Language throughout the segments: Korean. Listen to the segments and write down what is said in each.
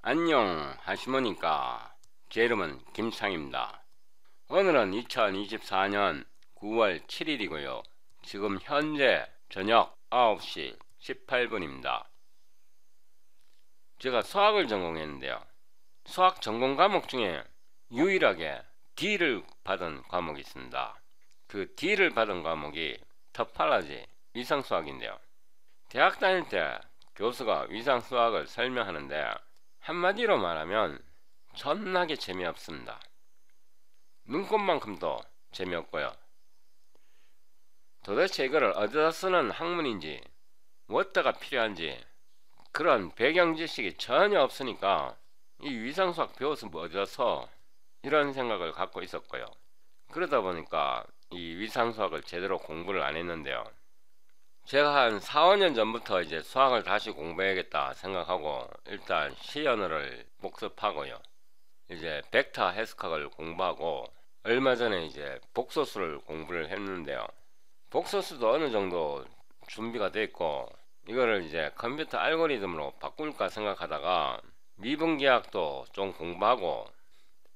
안녕 하시모니까 제 이름은 김상입니다. 오늘은 2024년 9월 7일이고요. 지금 현재 저녁 9시 18분입니다. 제가 수학을 전공했는데요. 수학 전공 과목 중에 유일하게 D를 받은 과목이 있습니다. 그 D를 받은 과목이 터팔라지 위상수학인데요. 대학 다닐 때 교수가 위상수학을 설명하는데 한마디로 말하면 전나게 재미없습니다. 눈꽃만큼도 재미없고요. 도대체 이거를 어디다 쓰는 학문인지 워터가 필요한지 그런 배경 지식이 전혀 없으니까 이 위상수학 배워서 뭐 어디다 써 이런 생각을 갖고 있었고요. 그러다 보니까 이 위상수학을 제대로 공부를 안 했는데요. 제가 한 4, 5년 전부터 이제 수학을 다시 공부해야겠다 생각하고 일단 시연어를 복습하고요. 이제 벡터 해석학을 공부하고 얼마 전에 이제 복소수를 공부를 했는데요. 복소수도 어느 정도 준비가 돼 있고 이거를 이제 컴퓨터 알고리즘으로 바꿀까 생각하다가 미분계학도 좀 공부하고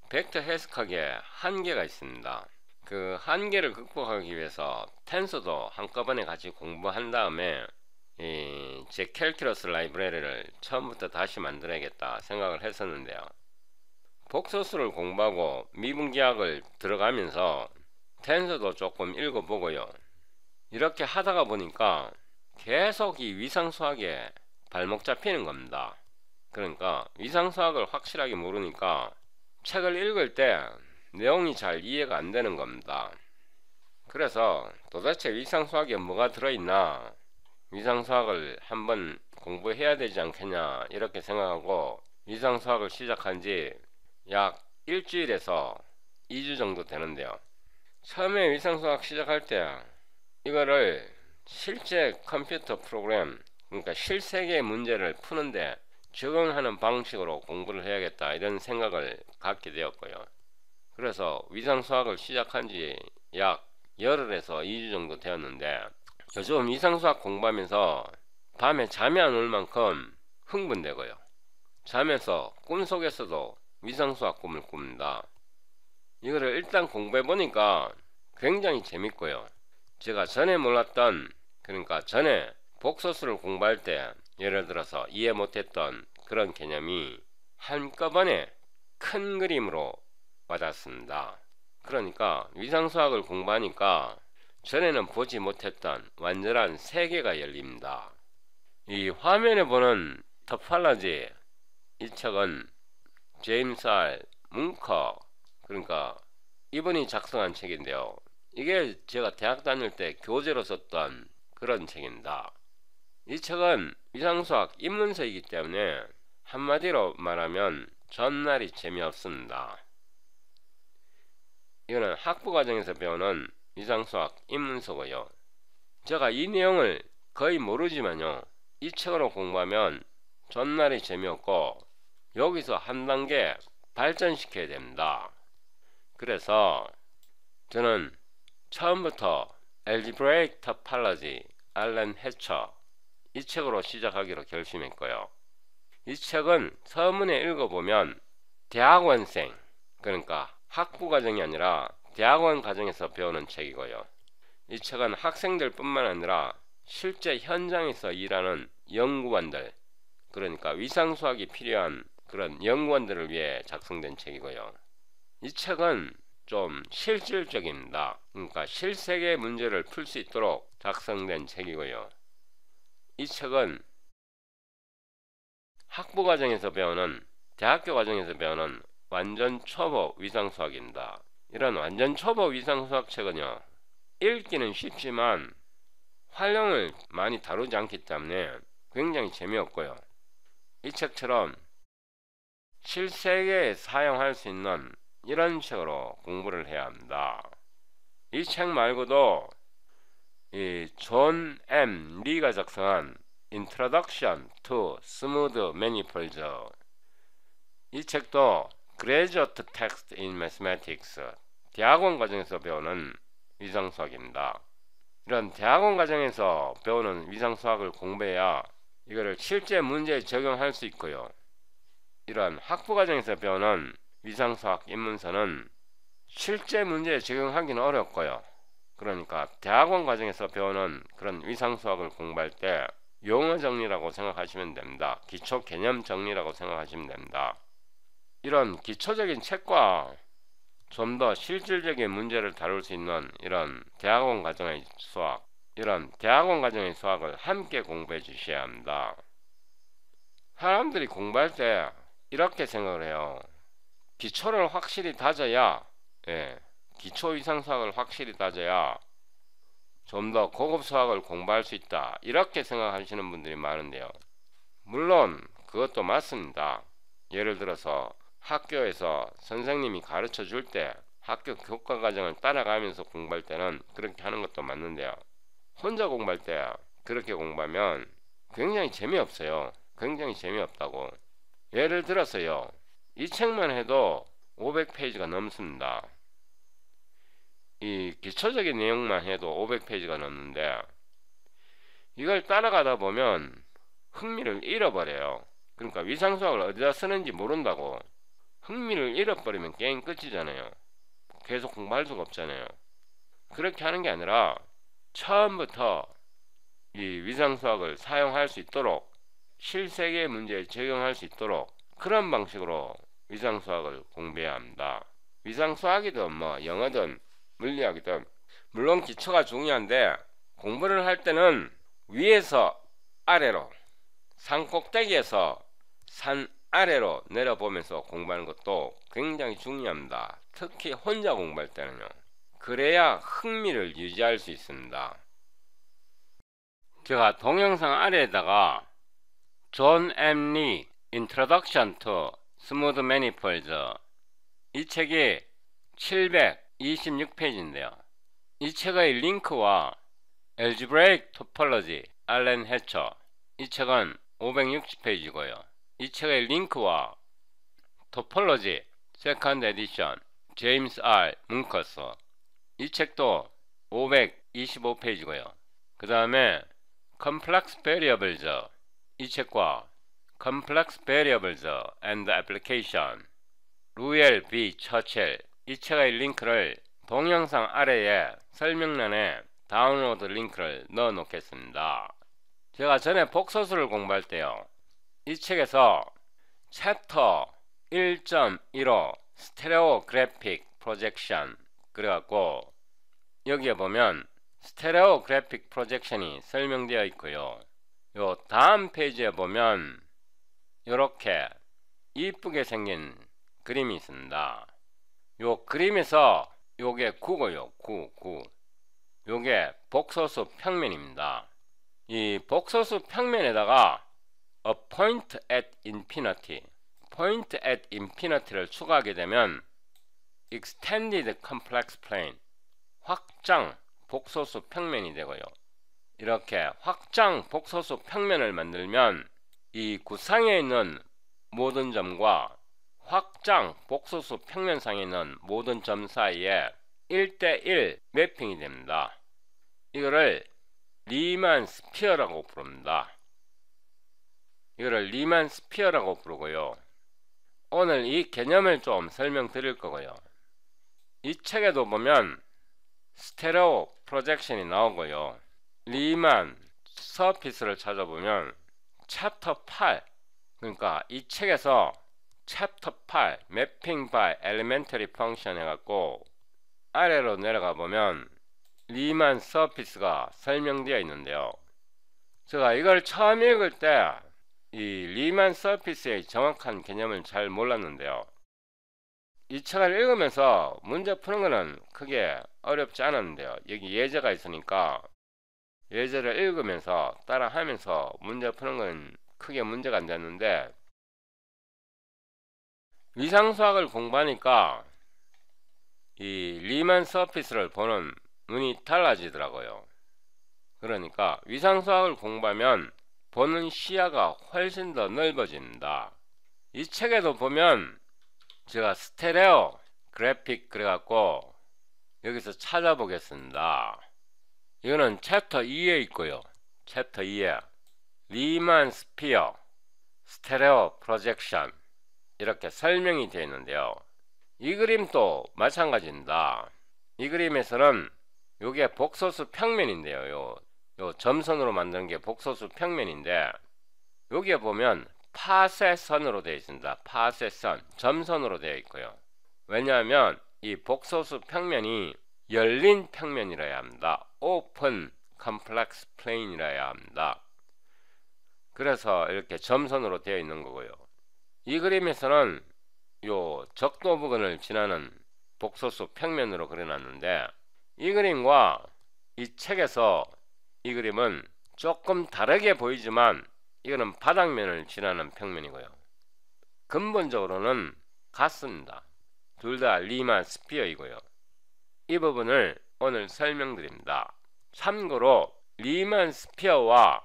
벡터 해석학에 한계가 있습니다. 그 한계를 극복하기 위해서 텐서도 한꺼번에 같이 공부한 다음에 이제 캘큘러스 라이브러리를 처음부터 다시 만들어야겠다 생각을 했었는데요. 복소수를 공부하고 미분기학을 들어가면서 텐서도 조금 읽어보고요. 이렇게 하다가 보니까 계속 이 위상수학에 발목 잡히는 겁니다. 그러니까 위상수학을 확실하게 모르니까 책을 읽을 때 내용이 잘 이해가 안 되는 겁니다. 그래서 도대체 위상수학에 뭐가 들어있나 위상수학을 한번 공부해야 되지 않겠냐 이렇게 생각하고 위상수학을 시작한 지 약 일주일에서 2주 정도 되는데요. 처음에 위상수학 시작할 때 이거를 실제 컴퓨터 프로그램 그러니까 실세계 문제를 푸는데 적응하는 방식으로 공부를 해야겠다 이런 생각을 갖게 되었고요. 그래서 위상 수학을 시작한 지 약 열흘에서 2주 정도 되었는데 요즘 위상 수학 공부하면서 밤에 잠이 안 올 만큼 흥분되고요. 잠에서 꿈속에서도 위상 수학 꿈을 꿉니다. 이거를 일단 공부해 보니까 굉장히 재밌고요. 제가 전에 몰랐던 그러니까 전에 복소수를 공부할 때 예를 들어서 이해 못했던 그런 개념이 한꺼번에 큰 그림으로 맞았습니다. 그러니까 위상수학을 공부하니까 전에는 보지 못했던 완전한 세계가 열립니다. 이 화면에 보는 터팔라지이 책은 제임스 R. 뭉커 그러니까 이분이 작성한 책인데요. 이게 제가 대학 다닐 때 교재로 썼던 그런 책입니다. 이 책은 위상수학 입문서이기 때문에 한마디로 말하면 전날이 재미없습니다. 이거는 학부 과정에서 배우는 위상수학 입문서고요. 제가 이 내용을 거의 모르지만요. 이 책으로 공부하면 전날이 재미없고 여기서 한 단계 발전시켜야 됩니다. 그래서 저는 처음부터 엘지브레이크 타팔러지 알렌 해처 이 책으로 시작하기로 결심했고요. 이 책은 서문에 읽어보면 대학원생 그러니까 학부 과정이 아니라 대학원 과정에서 배우는 책이고요. 이 책은 학생들 뿐만 아니라 실제 현장에서 일하는 연구원들, 그러니까 위상수학이 필요한 그런 연구원들을 위해 작성된 책이고요. 이 책은 좀 실질적입니다. 그러니까 실세계 문제를 풀 수 있도록 작성된 책이고요. 이 책은 학부 과정에서 배우는 대학교 과정에서 배우는 완전 초보 위상수학입니다. 이런 완전 초보 위상수학 책은요. 읽기는 쉽지만 활용을 많이 다루지 않기 때문에 굉장히 재미없고요. 이 책처럼 실세계에 사용할 수 있는 이런 식으로 공부를 해야 합니다. 이 책 말고도 이 존 M 리가 작성한 Introduction to Smooth Manifolds 이 책도 Graduate Text in Mathematics 대학원 과정에서 배우는 위상수학입니다. 이런 대학원 과정에서 배우는 위상수학을 공부해야 이거를 실제 문제에 적용할 수 있고요. 이런 학부 과정에서 배우는 위상수학 입문서는 실제 문제에 적용하기는 어렵고요. 그러니까 대학원 과정에서 배우는 그런 위상수학을 공부할 때 용어 정리라고 생각하시면 됩니다. 기초 개념 정리라고 생각하시면 됩니다. 이런 기초적인 책과 좀 더 실질적인 문제를 다룰 수 있는 이런 대학원 과정의 수학, 이런 대학원 과정의 수학을 함께 공부해 주셔야 합니다. 사람들이 공부할 때 이렇게 생각을 해요. 기초를 확실히 다져야, 예, 기초 이상 수학을 확실히 다져야 좀 더 고급 수학을 공부할 수 있다. 이렇게 생각하시는 분들이 많은데요. 물론 그것도 맞습니다. 예를 들어서 학교에서 선생님이 가르쳐 줄 때 학교 교과 과정을 따라가면서 공부할 때는 그렇게 하는 것도 맞는데요. 혼자 공부할 때 그렇게 공부하면 굉장히 재미없어요. 굉장히 재미없다고. 예를 들어서요. 이 책만 해도 500페이지가 넘습니다. 이 기초적인 내용만 해도 500페이지가 넘는데 이걸 따라가다 보면 흥미를 잃어버려요. 그러니까 위상수학을 어디다 쓰는지 모른다고 흥미를 잃어버리면 게임 끝이잖아요. 계속 공부할 수가 없잖아요. 그렇게 하는 게 아니라 처음부터 이 위상수학을 사용할 수 있도록 실세계 문제에 적용할 수 있도록 그런 방식으로 위상수학을 공부해야 합니다. 위상수학이든 뭐 영어든 물리학이든 물론 기초가 중요한데 공부를 할 때는 위에서 아래로 산 꼭대기에서 산 아래로 내려보면서 공부하는 것도 굉장히 중요합니다. 특히 혼자 공부할 때는요. 그래야 흥미를 유지할 수 있습니다. 제가 동영상 아래에다가 존 M. 리 Introduction to Smooth Manifolds 이 책이 726페이지인데요. 이 책의 링크와 Algebraic Topology 알렌 해처 이 책은 560페이지고요. 이 책의 링크와 토폴로지 세컨드 에디션 제임스 R. 문커스 이 책도 525페이지고요. 그 다음에 Complex Variables 이 책과 Complex Variables and Application 루엘 B. 처첼 이 책의 링크를 동영상 아래에 설명란에 다운로드 링크를 넣어 놓겠습니다. 제가 전에 복소수를 공부할 때요. 이 책에서 챕터 1.15 스테레오 그래픽 프로젝션 그래갖고 여기에 보면 스테레오 그래픽 프로젝션이 설명되어 있고요. 요 다음 페이지에 보면 이렇게 이쁘게 생긴 그림이 있습니다. 요 그림에서 요게 9고요. 9, 9. 요게 복소수 평면입니다. 이 복소수 평면에다가 a point at infinity point at infinity를 추가하게 되면 extended complex plane 확장 복소수 평면이 되고요. 이렇게 확장 복소수 평면을 만들면 이 구상에 있는 모든 점과 확장 복소수 평면상에 있는 모든 점 사이에 1대1 매핑이 됩니다. 이거를 리만 스피어라고 부릅니다. 이거를 리만 스피어라고 부르고요. 오늘 이 개념을 좀 설명드릴 거고요. 이 책에도 보면 스테레오 프로젝션이 나오고요. 리만 서피스를 찾아보면 챕터 8 그러니까 이 책에서 챕터 8 매핑 바이 엘리멘터리 펑션 해갖고 아래로 내려가 보면 리만 서피스가 설명되어 있는데요. 제가 이걸 처음 읽을 때이 리만 서피스의 정확한 개념을 잘 몰랐는데요. 이 책을 읽으면서 문제 푸는 것은 크게 어렵지 않았는데요. 여기 예제가 있으니까 예제를 읽으면서 따라하면서 문제 푸는 건 크게 문제가 안 됐는데 위상수학을 공부하니까 이 리만 서피스를 보는 눈이 달라지더라고요. 그러니까 위상수학을 공부하면 보는 시야가 훨씬 더 넓어집니다. 이 책에도 보면 제가 스테레오 그래픽 그래갖고 여기서 찾아보겠습니다. 이거는 챕터 2에 있고요. 챕터 2에 리만 스피어 스테레오 프로젝션 이렇게 설명이 되어 있는데요. 이 그림도 마찬가지입니다. 이 그림에서는 이게 복소수 평면인데요. 요요 점선으로 만든 게 복소수 평면인데 여기에 보면 파쇄선으로 되어 있습니다. 파쇄선, 점선으로 되어 있고요. 왜냐하면 이 복소수 평면이 열린 평면이라야 합니다. open complex plane이라야 합니다. 그래서 이렇게 점선으로 되어 있는 거고요. 이 그림에서는 요 적도 부근을 지나는 복소수 평면으로 그려놨는데 이 그림과 이 책에서 이 그림은 조금 다르게 보이지만 이거는 바닥면을 지나는 평면이고요. 근본적으로는 같습니다. 둘 다 리만 스피어이고요. 이 부분을 오늘 설명드립니다. 참고로 리만 스피어와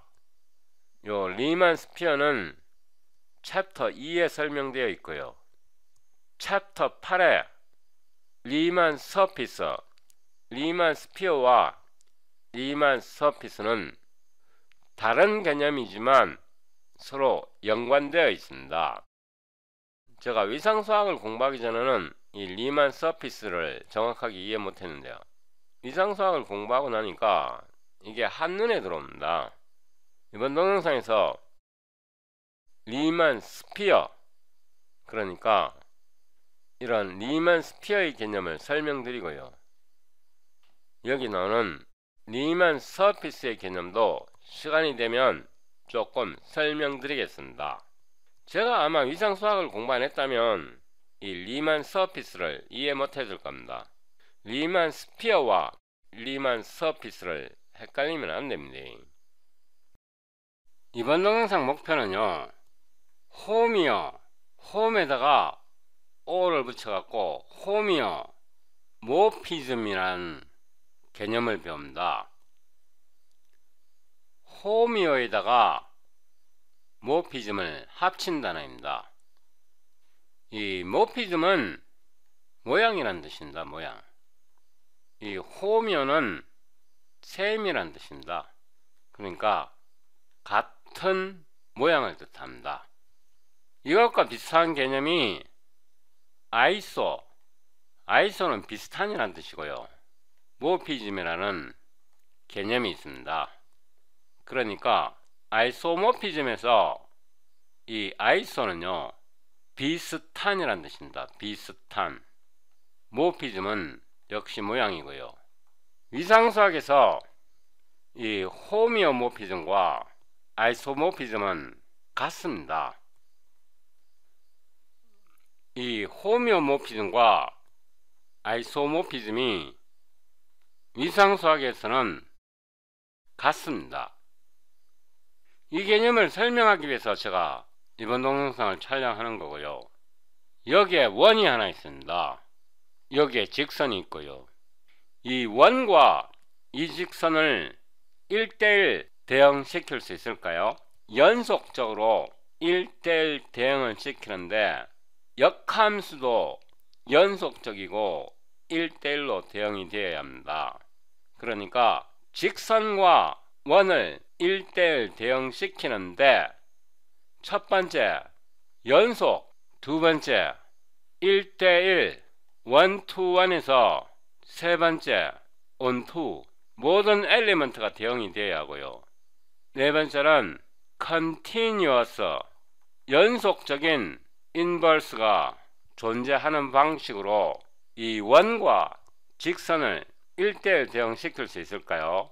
요 리만 스피어는 챕터 2에 설명되어 있고요. 챕터 8에 리만 서피서 리만 스피어와 리만 서피스는 다른 개념이지만 서로 연관되어 있습니다. 제가 위상수학을 공부하기 전에는 이 리만 서피스를 정확하게 이해 못했는데요. 위상수학을 공부하고 나니까 이게 한눈에 들어옵니다. 이번 동영상에서 리만 스피어 그러니까 이런 리만 스피어의 개념을 설명드리고요. 여기 나오는 리만 서피스의 개념도 시간이 되면 조금 설명드리겠습니다. 제가 아마 위상수학을 공부 안 했다면 이 리만 서피스를 이해 못 해줄 겁니다. 리만 스피어와 리만 서피스를 헷갈리면 안 됩니다. 이번 동영상 목표는요. 홈이요. 홈에다가 o 를 붙여갖고 홈이요. 모피즘이란 개념을 배웁니다. 호미오에다가 모피즘을 합친 단어입니다. 이 모피즘은 모양이란 뜻입니다. 모양. 이 호미오는 셈이란 뜻입니다. 그러니까 같은 모양을 뜻합니다. 이것과 비슷한 개념이 아이소, 아이소는 비슷한이란 뜻이고요. 모피즘이라는 개념이 있습니다. 그러니까 아이소모피즘에서 이 아이소는요 비슷한이란 뜻입니다. 비슷한 모피즘은 역시 모양이고요. 위상수학에서 이 호미오모피즘과 아이소모피즘은 같습니다. 이 호미오모피즘과 아이소모피즘이 위상수학에서는 같습니다. 이 개념을 설명하기 위해서 제가 이번 동영상을 촬영하는 거고요. 여기에 원이 하나 있습니다. 여기에 직선이 있고요. 이 원과 이 직선을 1대1 대응시킬 수 있을까요? 연속적으로 1대1 대응을 시키는데 역함수도 연속적이고 1대1로 대응이 되어야 합니다. 그러니까 직선과 원을 1대1 대응시키는데 첫 번째 연속, 두 번째 1대1 원투원에서 세 번째 온투 모든 엘리먼트가 대응이 되어야 하고요. 네 번째는 컨티뉴어스 연속적인 인버스가 존재하는 방식으로 이 원과 직선을 1대1 대응시킬 수 있을까요?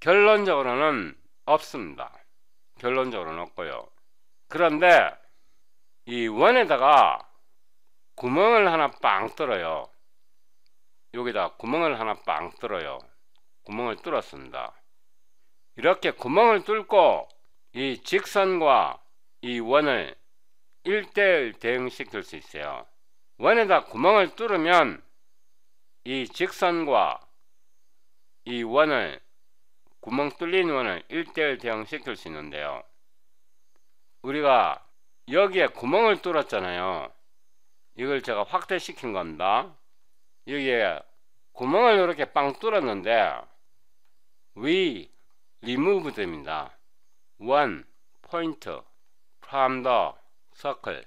결론적으로는 없습니다. 결론적으로는 없고요. 그런데 이 원에다가 구멍을 하나 빵 뚫어요. 여기다 구멍을 하나 빵 뚫어요. 구멍을 뚫었습니다. 이렇게 구멍을 뚫고 이 직선과 이 원을 1대1 대응시킬 수 있어요. 원에다 구멍을 뚫으면 이 직선과 이 원을 구멍 뚫린 원을 1대1 대응시킬 수 있는데요. 우리가 여기에 구멍을 뚫었잖아요. 이걸 제가 확대시킨 겁니다. 여기에 구멍을 이렇게 빵 뚫었는데 we removed입니다. one point from the circle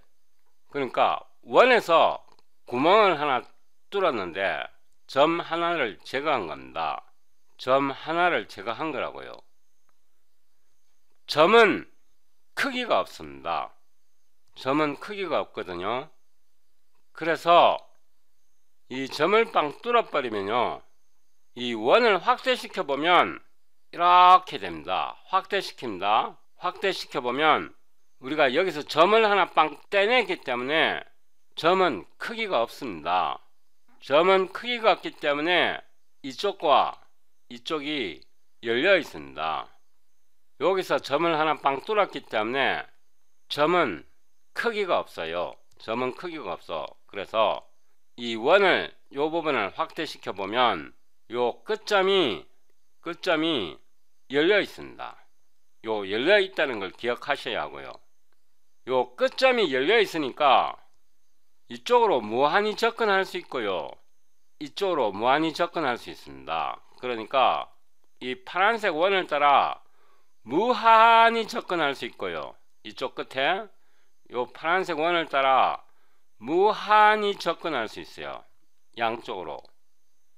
그러니까 원에서 구멍을 하나 뚫었는데 점 하나를 제거한 겁니다. 점 하나를 제가 한 거라고요. 점은 크기가 없습니다. 점은 크기가 없거든요. 그래서 이 점을 빵 뚫어버리면요. 이 원을 확대시켜 보면 이렇게 됩니다. 확대시킵니다. 확대시켜 보면 우리가 여기서 점을 하나 빵 떼냈기 때문에 점은 크기가 없습니다. 점은 크기가 같기 때문에 이쪽과 이쪽이 열려 있습니다. 여기서 점을 하나 빵 뚫었기 때문에 점은 크기가 없어요. 점은 크기가 없어. 그래서 이 원을 요 부분을 확대시켜 보면 요 끝점이 끝점이 열려 있습니다. 요 열려 있다는 걸 기억하셔야 하고요. 요 끝점이 열려 있으니까 이쪽으로 무한히 접근할 수 있고요. 이쪽으로 무한히 접근할 수 있습니다. 그러니까 이 파란색 원을 따라 무한히 접근할 수 있고요. 이쪽 끝에 이 파란색 원을 따라 무한히 접근할 수 있어요. 양쪽으로.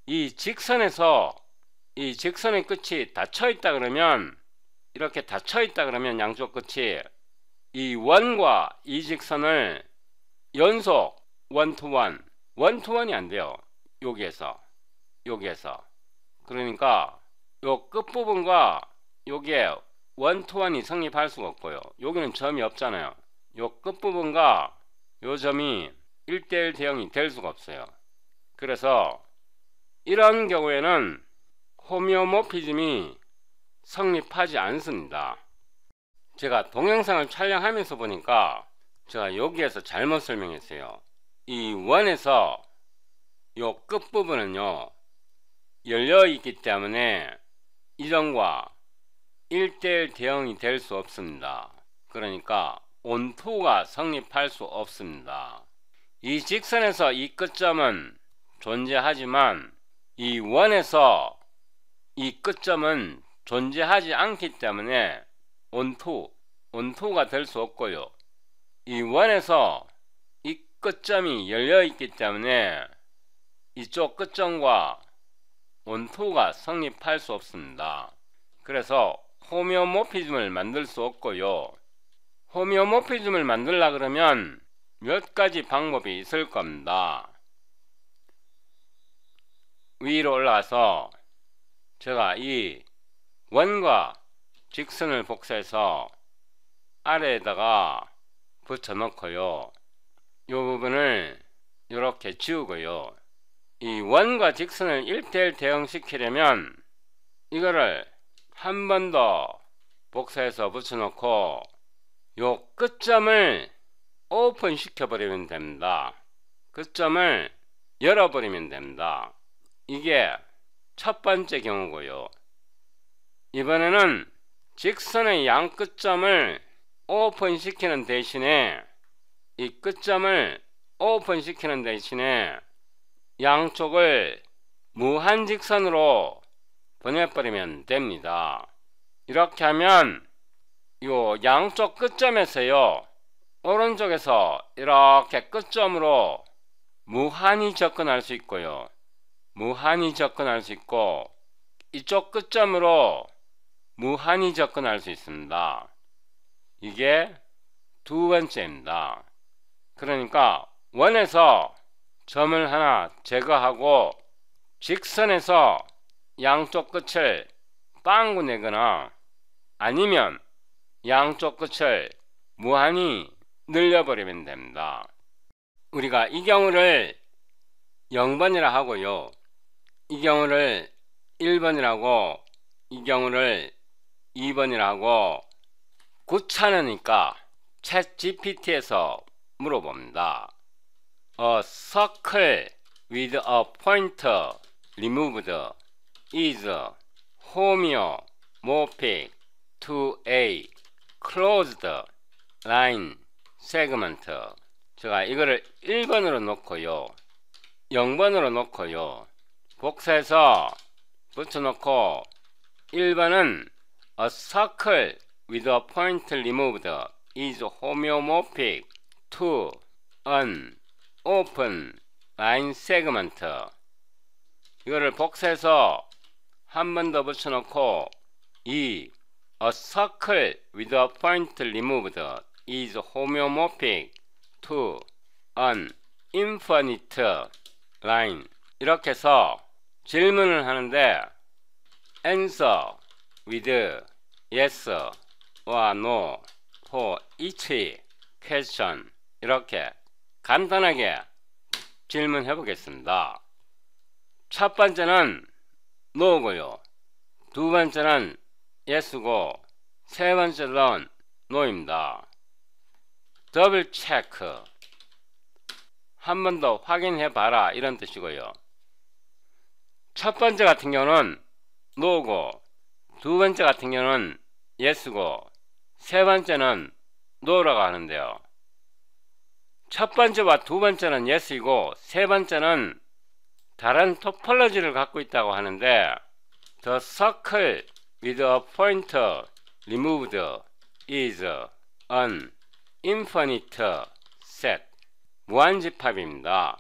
이 직선에서 이 직선의 끝이 닫혀 있다 그러면 이렇게 닫혀 있다 그러면 양쪽 끝이 이 원과 이 직선을 연속 원투원 원투원이 안 돼요. 여기에서 여기에서 그러니까 요 끝부분과 여기에 원투원이 성립할 수가 없고요. 여기는 점이 없잖아요. 요 끝부분과 요 점이 1대1 대형이될 수가 없어요. 그래서 이런 경우에는 호미오모피즘이 성립하지 않습니다. 제가 동영상을 촬영하면서 보니까 제가 여기에서 잘못 설명했어요. 이 원에서 이 끝부분은요. 열려 있기 때문에 이전과 1대1 대응이 될 수 없습니다. 그러니까 온투가 성립할 수 없습니다. 이 직선에서 이 끝점은 존재하지만 이 원에서 이 끝점은 존재하지 않기 때문에 온투, 온투가 될 수 없고요. 이 원에서 이 끝점이 열려 있기 때문에 이쪽 끝점과 원투가 성립할 수 없습니다. 그래서 호미오모피즘을 만들 수 없고요. 호미오모피즘을 만들라 그러면 몇 가지 방법이 있을 겁니다. 위로 올라가서 제가 이 원과 직선을 복사해서 아래에다가 붙여놓고요. 이 부분을 이렇게 지우고요. 이 원과 직선을 1대1 대응시키려면 이거를 한 번 더 복사해서 붙여놓고 요 끝점을 오픈 시켜버리면 됩니다. 끝점을 열어버리면 됩니다. 이게 첫 번째 경우고요. 이번에는 직선의 양 끝점을 오픈시키는 대신에 이 끝점을 오픈시키는 대신에 양쪽을 무한직선으로 보내버리면 됩니다. 이렇게 하면 이 양쪽 끝점에서요 오른쪽에서 이렇게 끝점으로 무한히 접근할 수 있고요 무한히 접근할 수 있고 이쪽 끝점으로 무한히 접근할 수 있습니다. 이게 두 번째입니다. 그러니까 원에서 점을 하나 제거하고 직선에서 양쪽 끝을 빵구 내거나 아니면 양쪽 끝을 무한히 늘려버리면 됩니다. 우리가 이 경우를 0번이라 하고요. 이 경우를 1번이라고 이 경우를 2번이라고 귀찮으니까 챗 GPT에서 물어봅니다. A circle with a pointer removed is homeomorphic to a closed line segment. 제가 이거를 1번으로 놓고요. 0번으로 놓고요. 복사해서 붙여놓고 1번은 a circle with a point removed is homeomorphic to an open line segment. 이거를 복사해서 한 번 더 붙여놓고 이 a circle with a point removed is homeomorphic to an infinite line. 이렇게 해서 질문을 하는데 answer with yes or no for each question 이렇게 간단하게 질문해 보겠습니다. 첫 번째는 no고요. 두 번째는 yes고 세 번째는 no입니다. 더블 체크 한 번 더 확인해 봐라 이런 뜻이고요. 첫 번째 같은 경우는 no고 두 번째 같은 경우는 yes고 세 번째는 노라고 하는데요. 첫 번째와 두 번째는 yes이고 세 번째는 다른 토폴로지를 갖고 있다고 하는데 The circle with a pointer removed is an infinite set 무한집합입니다.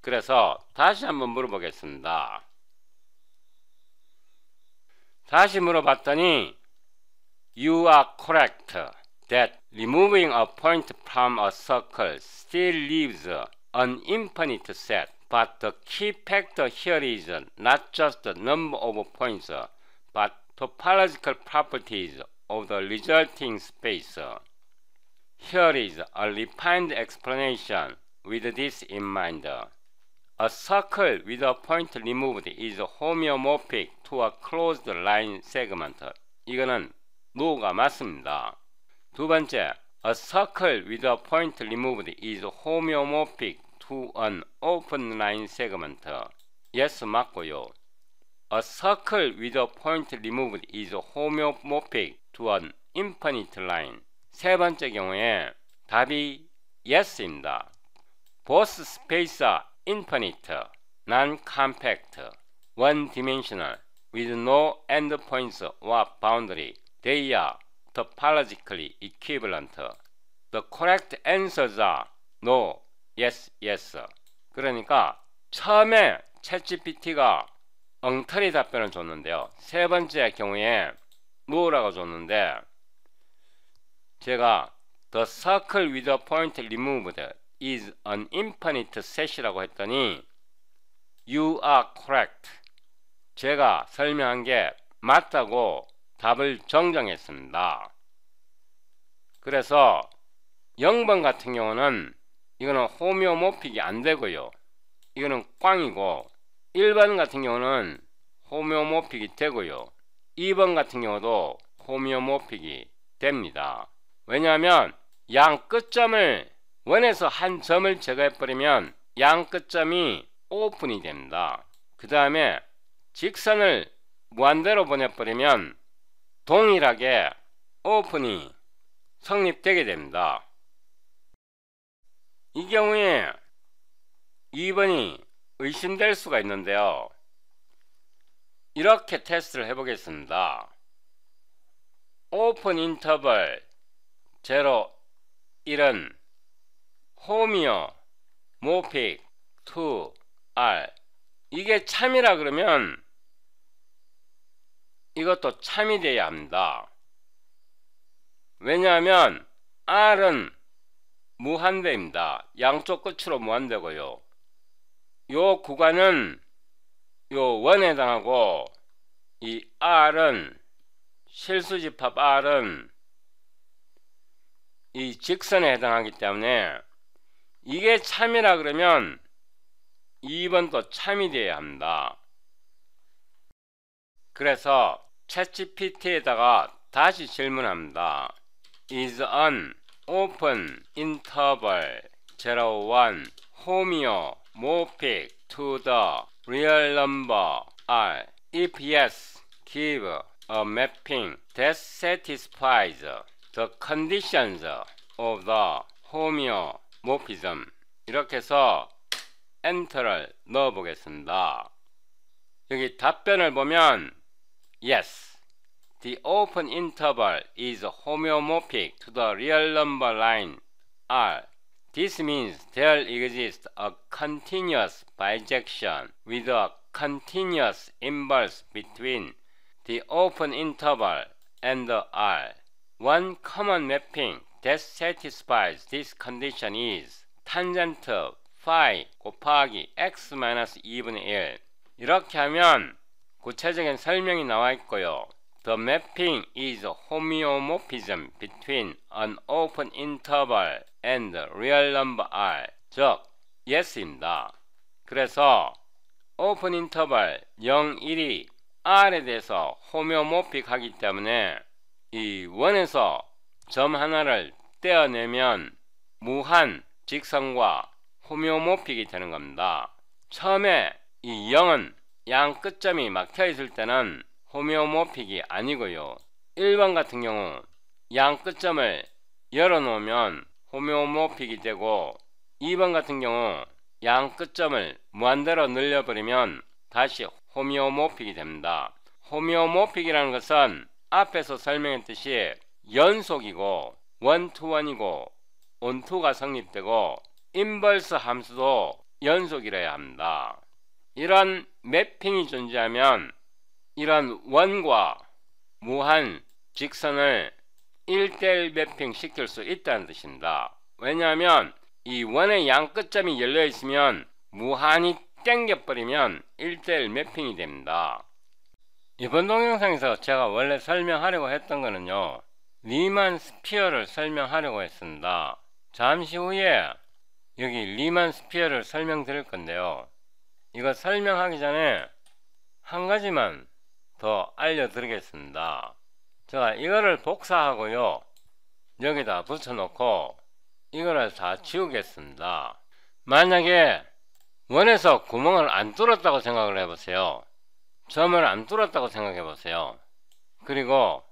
그래서 다시 한번 물어보겠습니다. 다시 물어봤더니 You are correct that removing a point from a circle still leaves an infinite set, but the key factor here is not just the number of points, but topological properties of the resulting space. Here is a refined explanation with this in mind. A circle with a point removed is homeomorphic to a closed line segment. 이거는 노가 맞습니다. 두 번째, a circle with a point removed is homeomorphic to an open line segment. yes 맞고요. a circle with a point removed is homeomorphic to an infinite line. 세 번째 경우에 답이 yes입니다. both space are infinite, non-compact, one-dimensional, with no endpoints or boundary. They are topologically equivalent. The correct answers are no, yes, yes. 그러니까 처음에 챗GPT가 엉터리 답변을 줬는데요. 세 번째 경우에 no라고 줬는데 제가 The circle with a point removed is an infinite set이라고 했더니 You are correct. 제가 설명한 게 맞다고 답을 정정했습니다. 그래서 0번 같은 경우는 이거는 호메오모픽이 안 되고요. 이거는 꽝이고 1번 같은 경우는 호메오모픽이 되고요. 2번 같은 경우도 호메오모픽이 됩니다. 왜냐하면 양 끝점을 원에서 한 점을 제거해버리면 양 끝점이 오픈이 됩니다. 그 다음에 직선을 무한대로 보내버리면 동일하게 오픈이 성립되게 됩니다. 이 경우에 2번이 의심될 수가 있는데요. 이렇게 테스트를 해보겠습니다. 오픈 인터벌 0, 1은 홈이요, 모픽, 2, R 이게 참이라 그러면 이것도 참이 돼야 합니다. 왜냐하면 R은 무한대입니다. 양쪽 끝으로 무한대고요. 요 구간은 요 원에 해당하고 이 R은 실수집합 R은 이 직선에 해당하기 때문에 이게 참이라 그러면 2번도 참이 되어야 합니다. 그래서 챗GPT에다가 다시 질문합니다. is an open interval 01 homeomorphic to the real number r. If yes, give a mapping that satisfies the conditions of the homeomorphism. 이렇게 해서 엔터를 넣어 보겠습니다. 여기 답변을 보면 Yes, the open interval is homeomorphic to the real number line R. This means there exists a continuous bijection with a continuous inverse between the open interval and the R. One common mapping that satisfies this condition is tangent phi 곱하기 x minus 2분의 1. 이렇게 하면 구체적인 설명이 나와 있고요. The mapping is homeomorphism between an open interval and real number r 즉 yes입니다. 그래서 open interval 0, 1이 r에 대해서 호메오모픽하기 때문에 이 원에서 점 하나를 떼어내면 무한 직선과 호메오모픽이 되는 겁니다. 처음에 이 0은 양 끝점이 막혀 있을 때는 호미오모픽이 아니고요. 1번 같은 경우 양 끝점을 열어놓으면 호미오모픽이 되고 2번 같은 경우 양 끝점을 무한대로 늘려버리면 다시 호미오모픽이 됩니다. 호미오모픽이라는 것은 앞에서 설명했듯이 연속이고 원투원이고 온투가 성립되고 인벌스 함수도 연속이라야 합니다. 이런 맵핑이 존재하면 이런 원과 무한 직선을 1대1 맵핑 시킬 수 있다는 뜻입니다. 왜냐하면 이 원의 양끝점이 열려 있으면 무한히 땡겨버리면 1대1 맵핑이 됩니다. 이번 동영상에서 제가 원래 설명하려고 했던 거는요. 리만 스피어를 설명하려고 했습니다. 잠시 후에 여기 리만 스피어를 설명드릴 건데요. 이거 설명하기 전에 한 가지만 더 알려드리겠습니다. 제가 이거를 복사하고요. 여기다 붙여놓고 이거를 다 지우겠습니다. 만약에 원에서 구멍을 안 뚫었다고 생각을 해보세요. 점을 안 뚫었다고 생각해보세요. 그리고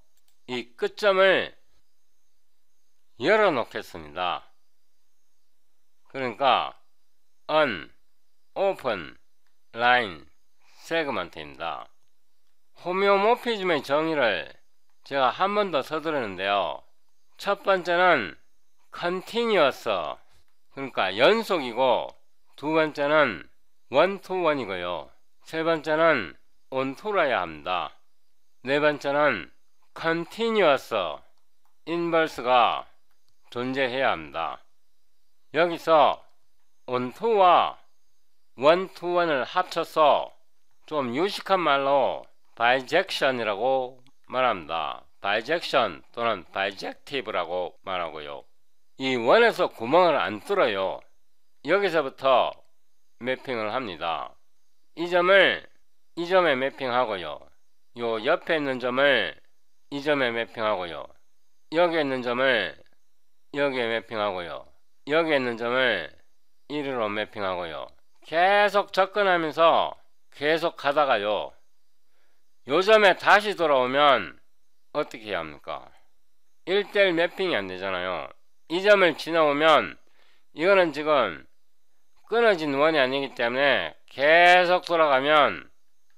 이 끝점을 열어놓겠습니다. 그러니까 언 오픈 라인 세그먼트입니다. 호미오모피즘의 정의를 제가 한 번 더 서두르는데요. 첫 번째는 컨티뉴어스 그러니까 연속이고 두 번째는 원투원이고요. 세 번째는 온투라야 합니다. 네 번째는 컨티뉴어스 인버스가 존재해야 합니다. 여기서 온투와 원투원을 합쳐서 좀 유식한 말로 바이젝션이라고 말합니다. 바이젝션 또는 바이젝티브라고 말하고요. 이 원에서 구멍을 안 뚫어요. 여기서부터 매핑을 합니다. 이 점을 이 점에 매핑하고요. 요 옆에 있는 점을 이 점에 매핑하고요. 여기에 있는 점을 여기에 매핑하고요. 여기에 있는 점을 이리로 매핑하고요. 계속 접근하면서 계속 가다가요. 요점에 다시 돌아오면 어떻게 해야 합니까? 1대1 매핑이 안 되잖아요. 이 점을 지나오면 이거는 지금 끊어진 원이 아니기 때문에 계속 돌아가면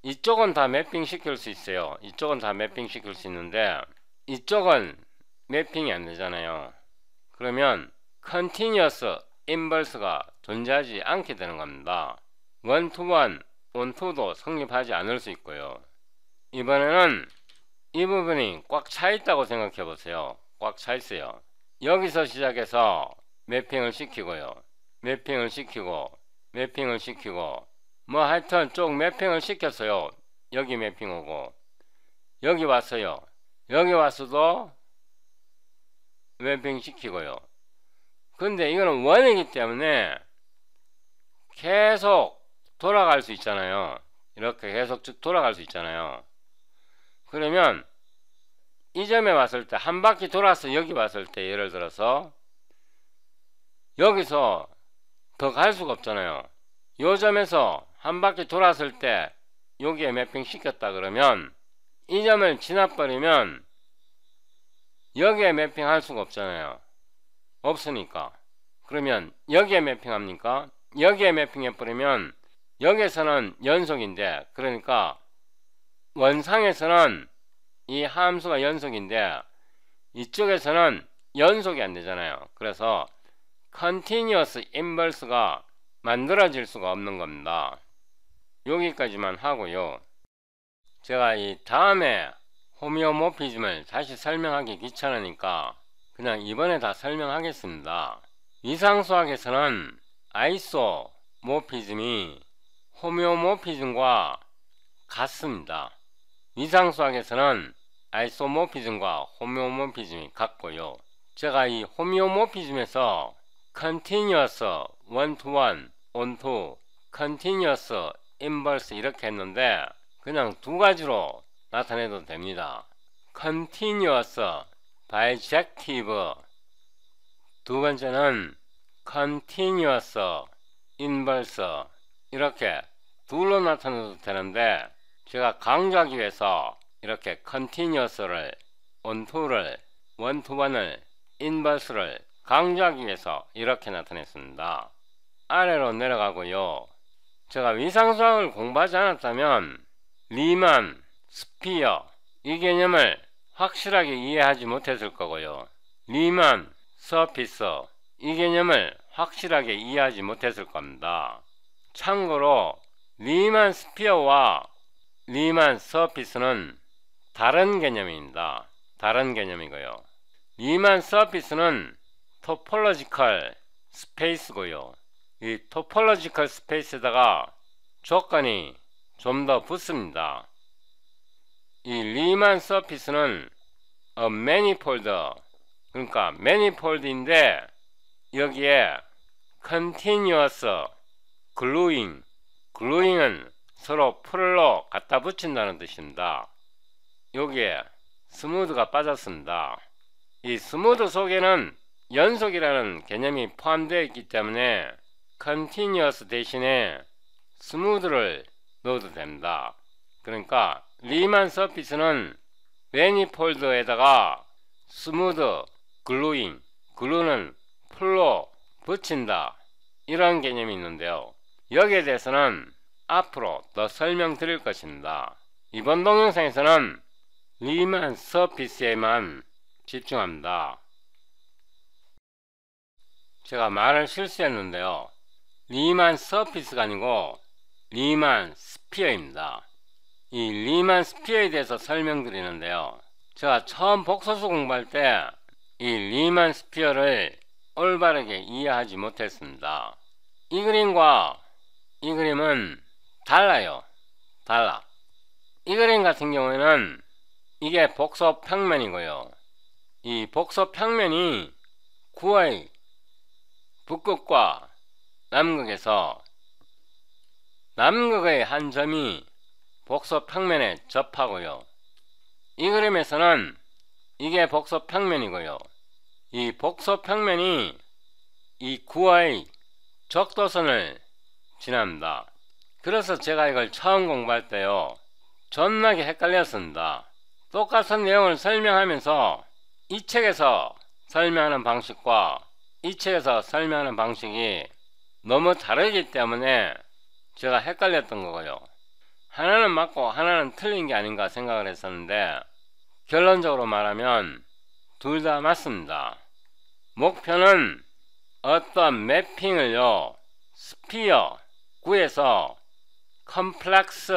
이쪽은 다 매핑 시킬 수 있어요. 이쪽은 다 매핑 시킬 수 있는데 이쪽은 매핑이 안 되잖아요. 그러면 컨티뉴어스 인벌스가 존재하지 않게 되는 겁니다. 원투원, 원투도 성립하지 않을 수 있고요. 이번에는 이 부분이 꽉 차 있다고 생각해 보세요. 꽉 차 있어요. 여기서 시작해서 맵핑을 시키고요. 맵핑을 시키고 맵핑을 시키고 뭐 하여튼 쭉맵핑을 시켰어요. 여기 맵핑 오고 여기 왔어요. 여기 왔어도 맵핑 시키고요. 근데 이거는 원이기 때문에 계속 돌아갈 수 있잖아요. 이렇게 계속 쭉 돌아갈 수 있잖아요. 그러면 이 점에 왔을 때 한 바퀴 돌아서 여기 왔을 때 예를 들어서 여기서 더 갈 수가 없잖아요. 요 점에서 한 바퀴 돌았을 때 여기에 맵핑 시켰다 그러면 이 점을 지나버리면 여기에 맵핑할 수가 없잖아요. 없으니까. 그러면 여기에 맵핑합니까 여기에 매핑해 버리면 여기에서는 연속인데 그러니까 원상에서는 이 함수가 연속인데 이쪽에서는 연속이 안 되잖아요. 그래서 continuous inverse가 만들어질 수가 없는 겁니다. 여기까지만 하고요. 제가 이 다음에 호미오모피즘을 다시 설명하기 귀찮으니까 그냥 이번에 다 설명하겠습니다. 이상수학에서는 아이소모피즘이 호미오모피즘과 같습니다. 위상수학에서는 아이소모피즘과 호미오모피즘이 같고요. 제가 이호미오모피즘에서 continuous one to one, on to, continuous inverse 이렇게 했는데 그냥 두 가지로 나타내도 됩니다. continuous, bijective 두 번째는 컨티뉴어서, 인벌서 이렇게 둘로 나타내도 되는데 제가 강조하기 위해서 이렇게 컨티뉴어스를 원투를 원투번을 인버스를 강조하기 위해서 이렇게 나타냈습니다. 아래로 내려가고요. 제가 위상수학을 공부하지 않았다면 리만, 스피어 이 개념을 확실하게 이해하지 못했을 거고요. 리만, 서피스, 이 개념을 확실하게 이해하지 못했을 겁니다. 참고로 리만 스피어와 리만 서피스는 다른 개념입니다. 다른 개념이고요. 리만 서피스는 토폴로지컬 스페이스고요. 이 토폴로지컬 스페이스에다가 조건이 좀 더 붙습니다. 이 리만 서피스는 a manifold 그러니까 manifold인데 여기에 continuous gluing, gluing은 서로 풀로 갖다 붙인다는 뜻입니다. 여기에 스무드가 빠졌습니다. 이 스무드 속에는 연속이라는 개념이 포함되어 있기 때문에 continuous 대신에 스무드를 넣어도 됩니다. 그러니까 리만 서피스는 매니폴드에다가 스무드, 글루잉, 글루는 풀로 붙인다 이런 개념이 있는데요. 여기에 대해서는 앞으로 더 설명드릴 것입니다. 이번 동영상에서는 리만 서피스에만 집중합니다. 제가 말을 실수했는데요. 리만 서피스가 아니고 리만 스피어입니다. 이 리만 스피어에 대해서 설명드리는데요. 제가 처음 복소수 공부할 때 이 리만 스피어를 올바르게 이해하지 못했습니다. 이 그림과 이 그림은 달라요. 달라. 이 그림 같은 경우에는 이게 복소 평면이고요. 이 복소 평면이 9의 북극과 남극에서 남극의 한 점이 복소 평면에 접하고요. 이 그림에서는 이게 복소 평면이고요. 이 복소 평면이 이 구와의 적도선을 지납니다. 그래서 제가 이걸 처음 공부할 때요. 존나게 헷갈렸습니다. 똑같은 내용을 설명하면서 이 책에서 설명하는 방식과 이 책에서 설명하는 방식이 너무 다르기 때문에 제가 헷갈렸던 거고요. 하나는 맞고 하나는 틀린 게 아닌가 생각을 했었는데 결론적으로 말하면 둘다 맞습니다. 목표는 어떤 맵핑을요 스피어, 구에서 컴플렉스,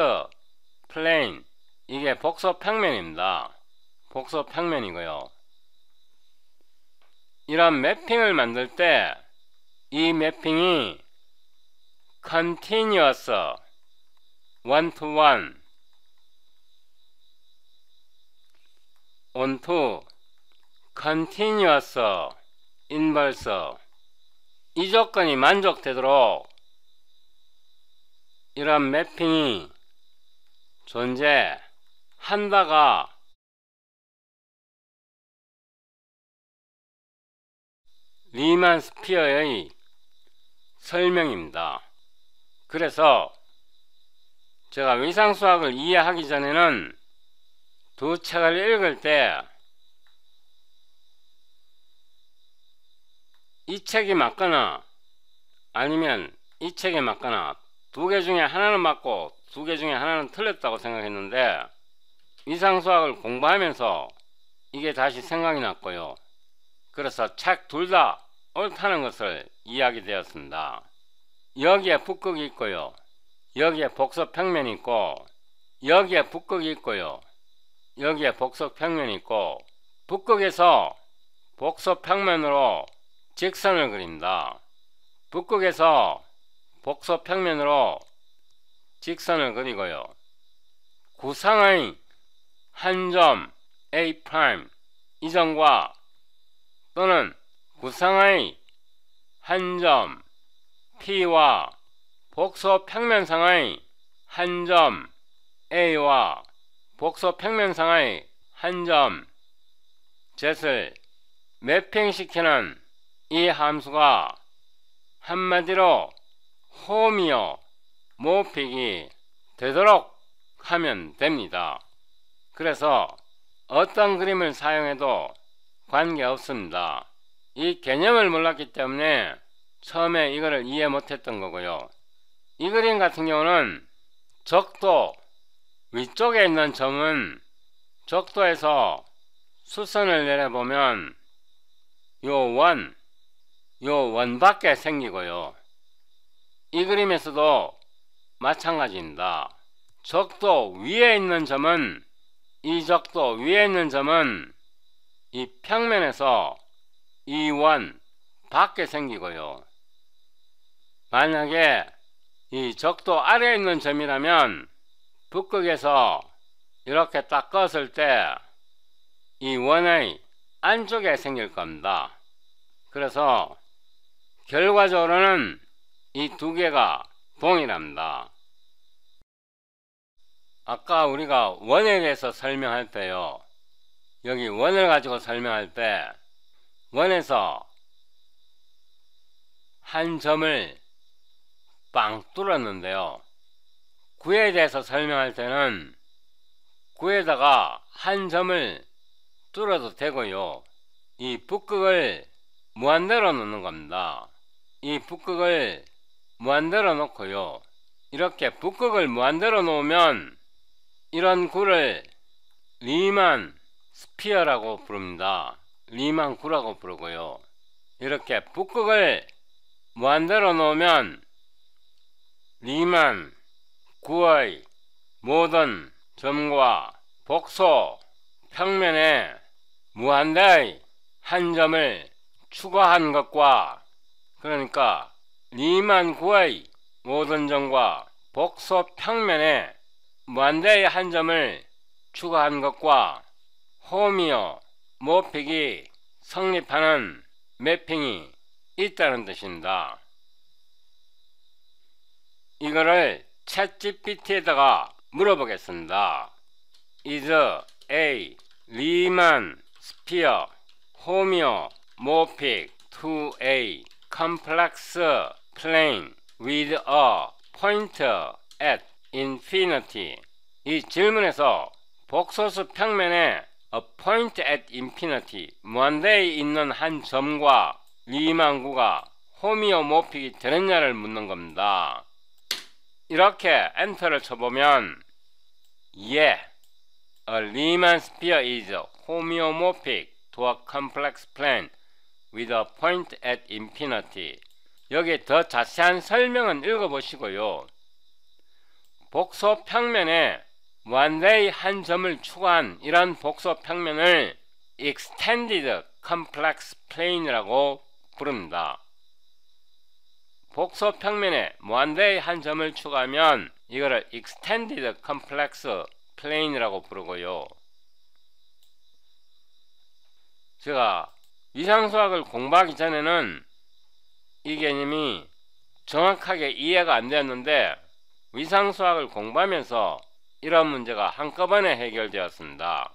플레인, 이게 복소 평면입니다. 복소 평면이고요. 이런 맵핑을 만들 때 이맵핑이 continuous, one to one, on to 컨티뉴어스 인벌스 이 조건이 만족되도록 이런 매핑이 존재한다가 리만 스피어의 설명입니다. 그래서 제가 위상수학을 이해하기 전에는 두 책을 읽을 때이 책이 맞거나 아니면 이 책이 맞거나 두 개 중에 하나는 맞고 두 개 중에 하나는 틀렸다고 생각했는데 위상수학을 공부하면서 이게 다시 생각이 났고요. 그래서 책 둘 다 옳다는 것을 이야기 되었습니다. 여기에 북극이 있고요. 여기에 복석 평면이 있고 여기에 북극이 있고요. 여기에 복석 평면이 있고 북극에서 복석 평면으로 직선을 그립니다. 북극에서 복소 평면으로 직선을 그리고요. 구상의 한 점 A' 이점과 또는 구상의 한 점 P와 복소 평면상의 한 점 A와 복소 평면상의 한 점 Z을 매핑시키는 이 함수가 한마디로 홈이요 모픽이 되도록 하면 됩니다. 그래서 어떤 그림을 사용해도 관계없습니다. 이 개념을 몰랐기 때문에 처음에 이거를 이해 못했던 거고요. 이 그림 같은 경우는 적도 위쪽에 있는 점은 적도에서 수선을 내려보면 요 원, 요 원밖에 생기고요. 이 그림에서도 마찬가지입니다. 적도 위에 있는 점은 이 적도 위에 있는 점은 이 평면에서 이 원 밖에 생기고요. 만약에 이 적도 아래에 있는 점이라면 북극에서 이렇게 딱 껐을 때 이 원의 안쪽에 생길 겁니다. 그래서 결과적으로는 이 두 개가 동일합니다. 아까 우리가 원에 대해서 설명할 때요. 여기 원을 가지고 설명할 때 원에서 한 점을 빵 뚫었는데요. 구에 대해서 설명할 때는 구에다가 한 점을 뚫어도 되고요. 이 북극을 무한대로 넣는 겁니다. 이 북극을 무한대로 놓고요. 이렇게 북극을 무한대로 놓으면 이런 구를 리만 스피어라고 부릅니다. 리만 구라고 부르고요. 이렇게 북극을 무한대로 놓으면 리만 구의 모든 점과 복소 평면에 무한대의 한 점을 추가한 것과 그러니까 리만구의 모든 점과 복소 평면에 무한대의 한 점을 추가한 것과 홈이어 모픽이 성립하는 맵핑이 있다는 뜻입니다. 이거를 챗GPT에다가 물어보겠습니다. Is a Riemann sphere homeomorphic to a complex plane with a pointer at infinity 이 질문에서 복소수 평면에 a point at infinity 무한대에 있는 한 점과 리만구가 호미오모픽이 되느냐를 묻는 겁니다. 이렇게 엔터를 쳐보면 yeah, a Riemann sphere is homeomorphic to a complex plane with a point at infinity. 여기 더 자세한 설명은 읽어보시고요. 복소 평면에 완전히 한 점을 추가한 이런 복소 평면을 extended complex plane이라고 부릅니다. 복소 평면에 무한대의 한 점을 추가하면 이거를 extended complex plane이라고 부르고요. 제가 이상수학을 공부하기 전에는 이 개념이 정확하게 이해가 안 되었는데 위상수학을 공부하면서 이런 문제가 한꺼번에 해결되었습니다.